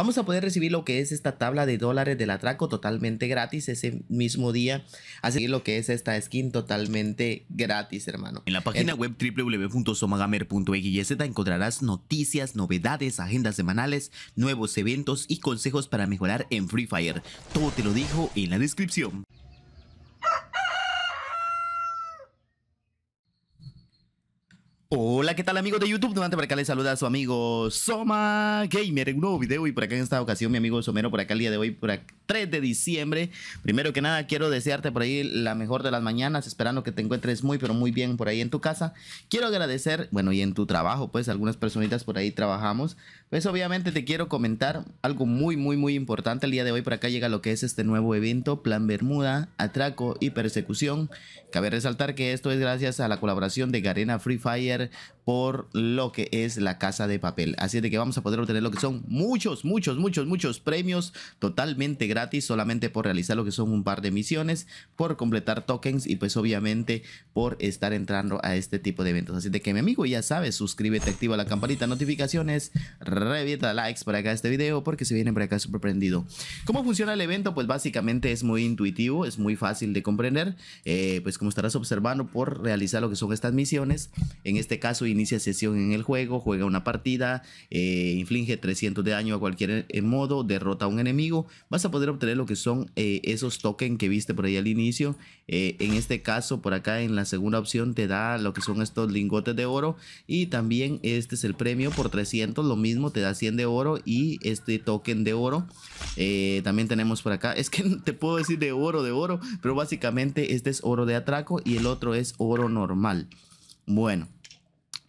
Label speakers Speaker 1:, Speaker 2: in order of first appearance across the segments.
Speaker 1: Vamos a poder recibir lo que es esta tabla de dólares del atraco totalmente gratis ese mismo día. Así lo que es esta skin totalmente gratis, hermano. En la página web www.somagamer.xyz encontrarás noticias, novedades, agendas semanales, nuevos eventos y consejos para mejorar en Free Fire. Todo te lo dijo en la descripción. Hola, ¿qué tal amigos de YouTube? Nuevamente por acá les saluda a su amigo Soma Gamer en un nuevo video y por acá en esta ocasión mi amigo Somero por acá el día de hoy, por acá, 3 de diciembre. Primero que nada quiero desearte por ahí la mejor de las mañanas, esperando que te encuentres muy pero muy bien por ahí en tu casa. Quiero agradecer, bueno y en tu trabajo pues algunas personitas por ahí trabajamos. Pues obviamente te quiero comentar algo muy muy muy importante el día de hoy por acá llega lo que es este nuevo evento, Plan Bermuda, Atraco y Persecución. Cabe resaltar que esto es gracias a la colaboración de Garena Free Fire ver por lo que es la casa de papel. Así de que vamos a poder obtener lo que son muchos, muchos, muchos, muchos premios totalmente gratis solamente por realizar lo que son un par de misiones, por completar tokens y pues obviamente por estar entrando a este tipo de eventos. Así de que mi amigo ya sabes, suscríbete, activa la campanita, de notificaciones, revienta likes para acá este video porque se viene para acá sorprendido ¿Cómo funciona el evento? Pues básicamente es muy intuitivo, es muy fácil de comprender. Eh, pues como estarás observando por realizar lo que son estas misiones, en este caso inicialmente inicia sesión en el juego, juega una partida, eh, inflige 300 de daño a cualquier eh, modo, derrota a un enemigo, vas a poder obtener lo que son eh, esos tokens que viste por ahí al inicio. en este caso, por acá en la segunda opción te da lo que son estos lingotes de oro y también este es el premio por 300, lo mismo te da 100 de oro y este token de oro. también tenemos por acá, es que te puedo decir de oro, de oro, pero básicamente este es oro de atraco y el otro es oro normal. Bueno.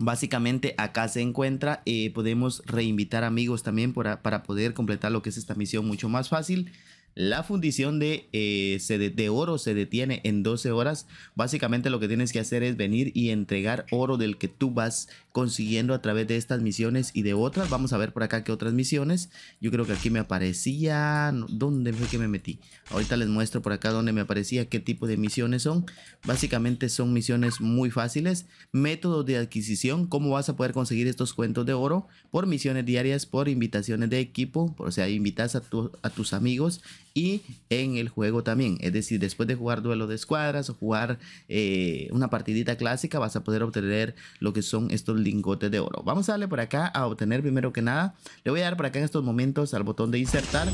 Speaker 1: Básicamente acá se encuentra, eh, podemos reinvitar amigos también para, poder completar lo que es esta misión mucho más fácil. La fundición de, eh, de, oro se detiene en 12 horas. Básicamente lo que tienes que hacer es venir y entregar oro del que tú vas consiguiendo a través de estas misiones y de otras. Vamos a ver por acá qué otras misiones. Yo creo que aquí me aparecía... ¿Dónde fue que me metí? Ahorita les muestro por acá donde me aparecía, qué tipo de misiones son. Básicamente son misiones muy fáciles. Métodos de adquisición, cómo vas a poder conseguir estos cuentos de oro por misiones diarias, por invitaciones de equipo. O sea, invitas a, tus amigos y en el juego también. Es decir, después de jugar duelo de escuadras o jugar eh, una partidita clásica, vas a poder obtener lo que son estos lingote de oro. Vamos a darle por acá a obtener primero que nada. Le voy a dar por acá en estos momentos al botón de insertar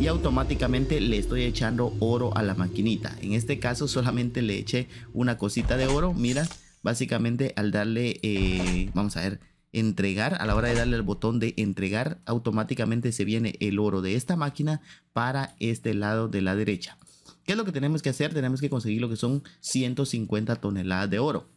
Speaker 1: y automáticamente le estoy echando oro a la maquinita. En este caso solamente le eché una cosita de oro. Mira, básicamente al darle, eh, vamos a ver, entregar, a la hora de darle el botón de entregar, automáticamente se viene el oro de esta máquina para este lado de la derecha. ¿Qué es lo que tenemos que hacer? Tenemos que conseguir lo que son 150 toneladas de oro.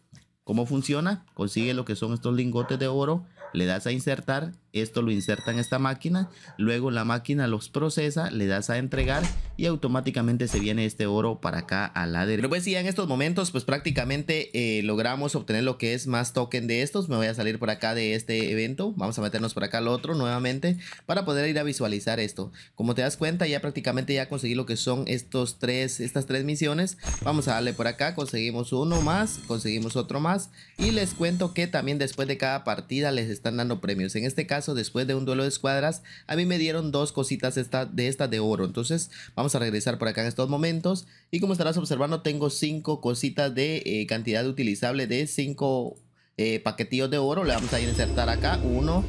Speaker 1: ¿Cómo funciona? Consigue lo que son estos lingotes de oro, le das a insertar, esto lo inserta en esta máquina, luego la máquina los procesa, le das a entregar y automáticamente se viene este oro para acá a la derecha. Pero pues ya en estos momentos pues prácticamente eh, logramos obtener lo que es más token de estos. Me voy a salir por acá de este evento, vamos a meternos por acá al otro nuevamente para poder ir a visualizar esto. Como te das cuenta ya prácticamente ya conseguí lo que son estos tres, estas tres misiones. Vamos a darle por acá, conseguimos uno más, conseguimos otro más y les cuento que también después de cada partida les están dando premios. En este caso, después de un duelo de escuadras, a mí me dieron dos cositas esta, de esta de oro. Entonces, vamos a regresar por acá en estos momentos. Y como estarás observando, tengo cinco cositas de eh, cantidad utilizable de cinco eh, paquetillos de oro. Le vamos a insertar acá uno.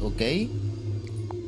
Speaker 1: Ok.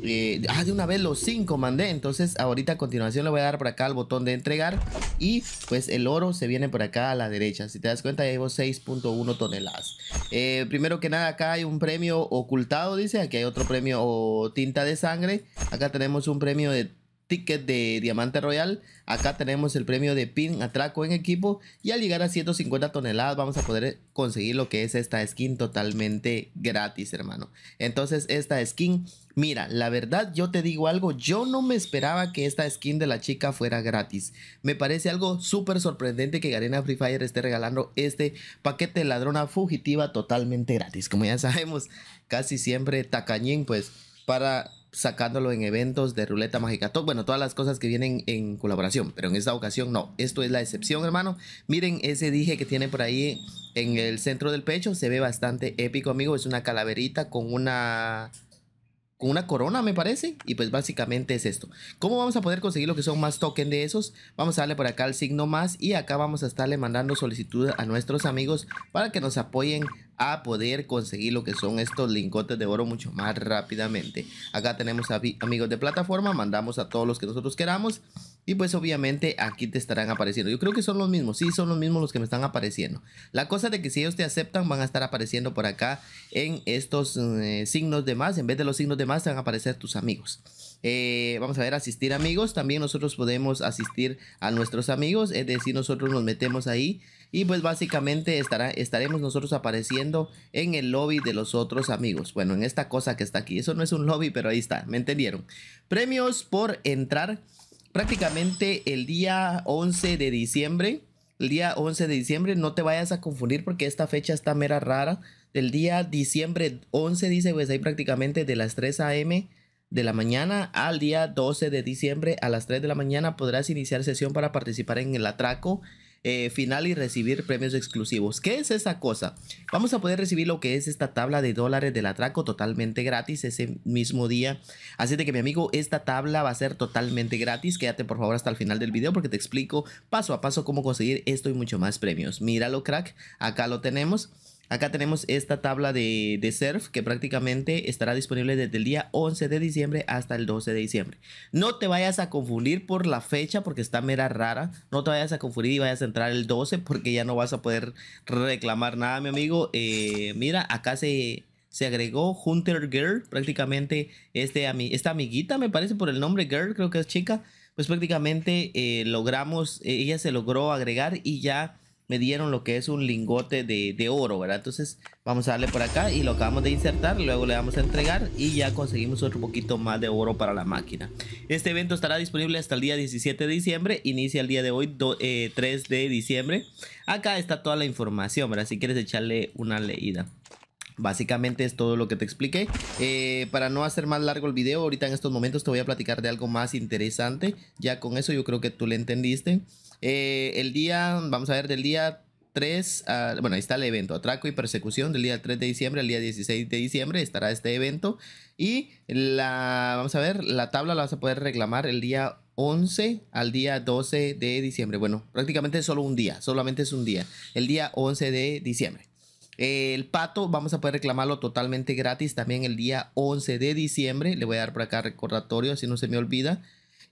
Speaker 1: Eh, ah, de una vez los 5 mandé. Entonces, ahorita a continuación le voy a dar por acá al botón de entregar. Y pues el oro se viene por acá a la derecha. Si te das cuenta, llevo 6.1 toneladas. Eh, primero que nada, acá hay un premio ocultado, dice. Aquí hay otro premio o tinta de sangre. Acá tenemos un premio de ticket de Diamante Royal. Acá tenemos el premio de pin atraco en equipo y al llegar a 150 toneladas vamos a poder conseguir lo que es esta skin totalmente gratis, hermano. Entonces esta skin, mira, la verdad yo te digo algo, yo no me esperaba que esta skin de la chica fuera gratis. Me parece algo súper sorprendente que Garena Free Fire esté regalando este paquete de ladrona fugitiva totalmente gratis. Como ya sabemos, casi siempre tacañín pues para sacándolo en eventos de ruleta mágica. top. bueno, todas las cosas que vienen en colaboración, pero en esta ocasión no. Esto es la excepción, hermano. Miren ese dije que tiene por ahí en el centro del pecho. Se ve bastante épico, amigo. Es una calaverita con una con una corona, me parece. Y pues básicamente es esto. ¿Cómo vamos a poder conseguir lo que son más token de esos? Vamos a darle por acá el signo más y acá vamos a estarle mandando solicitud a nuestros amigos para que nos apoyen a poder conseguir lo que son estos lingotes de oro mucho más rápidamente. Acá tenemos amigos de plataforma, mandamos a todos los que nosotros queramos y pues obviamente aquí te estarán apareciendo. Yo creo que son los mismos. Sí, son los mismos los que me están apareciendo. La cosa de que si ellos te aceptan van a estar apareciendo por acá en estos eh, signos de más. En vez de los signos de más te van a aparecer tus amigos. Eh, vamos a ver, asistir amigos. También nosotros podemos asistir a nuestros amigos. Es decir, nosotros nos metemos ahí. Y pues básicamente estará, estaremos nosotros apareciendo en el lobby de los otros amigos. Bueno, en esta cosa que está aquí. Eso no es un lobby, pero ahí está. ¿Me entendieron? Premios por entrar prácticamente el día 11 de diciembre. El día 11 de diciembre, no te vayas a confundir porque esta fecha está mera rara. del día diciembre 11, dice, pues ahí prácticamente de las 3 a.m. de la mañana al día 12 de diciembre a las 3 de la mañana podrás iniciar sesión para participar en el atraco eh, final y recibir premios exclusivos. ¿Qué es esa cosa? Vamos a poder recibir lo que es esta tabla de dólares del atraco totalmente gratis ese mismo día. Así de que mi amigo, esta tabla va a ser totalmente gratis. Quédate por favor hasta el final del video porque te explico paso a paso cómo conseguir esto y mucho más premios. Míralo crack, acá lo tenemos. Acá tenemos esta tabla de, surf que prácticamente estará disponible desde el día 11 de diciembre hasta el 12 de diciembre. No te vayas a confundir por la fecha porque está mera rara. No te vayas a confundir y vayas a entrar el 12 porque ya no vas a poder reclamar nada, mi amigo. Eh, mira, acá se, se agregó Hunter Girl, prácticamente este, esta amiguita, me parece por el nombre Girl, creo que es chica. Pues prácticamente eh, logramos, ella se logró agregar y ya me dieron lo que es un lingote de, de, oro, ¿verdad? Entonces vamos a darle por acá y lo acabamos de insertar, luego le vamos a entregar y ya conseguimos otro poquito más de oro para la máquina. Este evento estará disponible hasta el día 17 de diciembre, inicia el día de hoy 3 eh, de diciembre. Acá está toda la información, ¿verdad? Si quieres echarle una leída. Básicamente es todo lo que te expliqué. Eh, para no hacer más largo el video, ahorita en estos momentos te voy a platicar de algo más interesante. Ya con eso yo creo que tú le entendiste. Eh, el día, vamos a ver, del día 3, bueno, ahí está el evento, atraco y persecución del día 3 de diciembre al día 16 de diciembre estará este evento. Y la, vamos a ver, la tabla la vas a poder reclamar el día 11 al día 12 de diciembre. Bueno, prácticamente solo un día, solamente es un día, el día 11 de diciembre. El pato vamos a poder reclamarlo totalmente gratis también el día 11 de diciembre. Le voy a dar por acá recordatorio, así no se me olvida.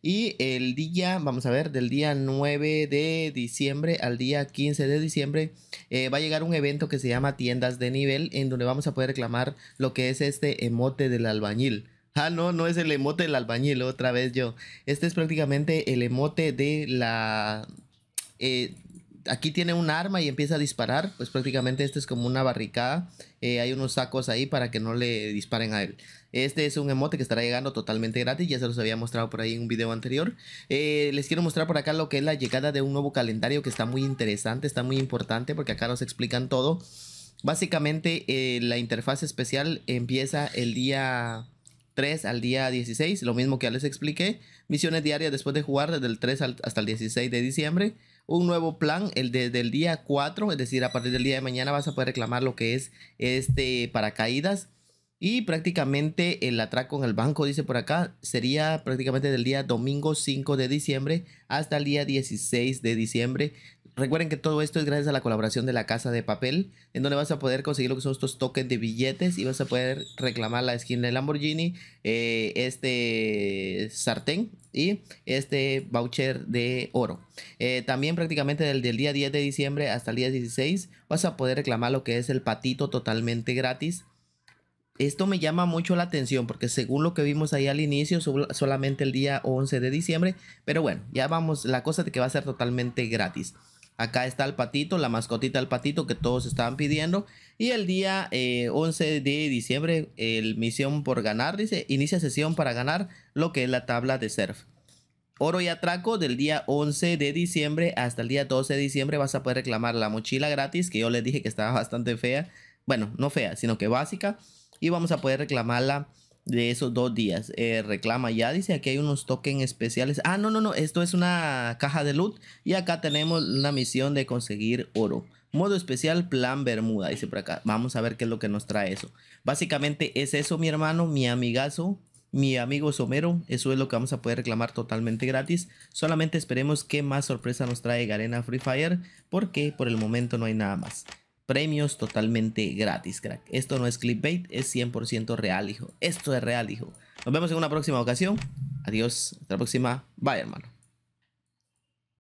Speaker 1: Y el día, vamos a ver, del día 9 de diciembre al día 15 de diciembre eh, va a llegar un evento que se llama Tiendas de Nivel, en donde vamos a poder reclamar lo que es este emote del albañil. Ah, no, no es el emote del albañil, otra vez yo. Este es prácticamente el emote de la... Eh, aquí tiene un arma y empieza a disparar, pues prácticamente este es como una barricada. Eh, hay unos sacos ahí para que no le disparen a él. Este es un emote que estará llegando totalmente gratis, ya se los había mostrado por ahí en un video anterior. Eh, les quiero mostrar por acá lo que es la llegada de un nuevo calendario que está muy interesante, está muy importante porque acá nos explican todo. Básicamente eh, la interfaz especial empieza el día 3 al día 16, lo mismo que ya les expliqué. Misiones diarias después de jugar desde el 3 hasta el 16 de diciembre un nuevo plan el desde el día 4, es decir, a partir del día de mañana vas a poder reclamar lo que es este paracaídas. Y prácticamente el atraco en el banco, dice por acá, sería prácticamente del día domingo 5 de diciembre hasta el día 16 de diciembre. Recuerden que todo esto es gracias a la colaboración de la Casa de Papel, en donde vas a poder conseguir lo que son estos tokens de billetes y vas a poder reclamar la skin de Lamborghini, eh, este sartén y este voucher de oro. Eh, también prácticamente del, del día 10 de diciembre hasta el día 16 vas a poder reclamar lo que es el patito totalmente gratis. Esto me llama mucho la atención porque según lo que vimos ahí al inicio, solamente el día 11 de diciembre, pero bueno, ya vamos, la cosa de que va a ser totalmente gratis. Acá está el patito, la mascotita del patito que todos estaban pidiendo. Y el día 11 eh, de diciembre, el misión por ganar, dice, inicia sesión para ganar lo que es la tabla de surf. Oro y atraco del día 11 de diciembre hasta el día 12 de diciembre vas a poder reclamar la mochila gratis que yo les dije que estaba bastante fea. Bueno, no fea, sino que básica. Y vamos a poder reclamarla de esos dos días. Eh, reclama ya, dice aquí hay unos tokens especiales. Ah, no, no, no, esto es una caja de loot y acá tenemos la misión de conseguir oro. Modo especial, plan Bermuda, dice por acá. Vamos a ver qué es lo que nos trae eso. Básicamente es eso, mi hermano, mi amigazo, mi amigo Somero. Eso es lo que vamos a poder reclamar totalmente gratis. Solamente esperemos qué más sorpresa nos trae Garena Free Fire, porque por el momento no hay nada más premios totalmente gratis, crack. Esto no es clickbait, es 100% real, hijo. Esto es real, hijo. Nos vemos en una próxima ocasión. Adiós. Hasta la próxima. Bye, hermano.